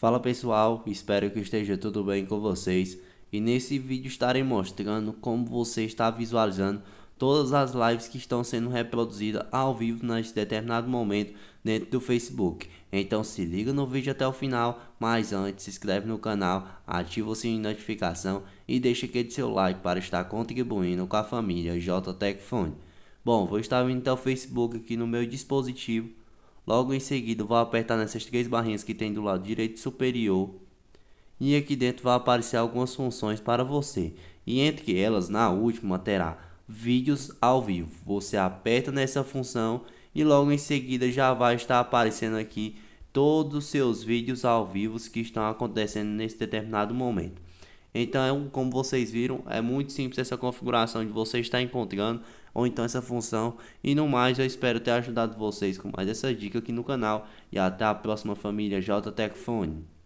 Fala pessoal, espero que esteja tudo bem com vocês e nesse vídeo estarei mostrando como você está visualizando todas as lives que estão sendo reproduzidas ao vivo neste determinado momento dentro do Facebook. Então se liga no vídeo até o final, mas antes se inscreve no canal, ativa o sininho de notificação e deixa aquele seu like para estar contribuindo com a família JTech Fone. Bom, vou estar vindo até o Facebook aqui no meu dispositivo Logo em seguida, vou apertar nessas três barrinhas que tem do lado direito superior. E aqui dentro vai aparecer algumas funções para você. E entre elas, na última, terá vídeos ao vivo. Você aperta nessa função e logo em seguida já vai estar aparecendo aqui todos os seus vídeos ao vivo que estão acontecendo nesse determinado momento. Então, é como vocês viram, é muito simples essa configuração de você estar encontrando ou então essa função. E no mais, eu espero ter ajudado vocês com mais essa dica aqui no canal. E até a próxima família JTech Phone.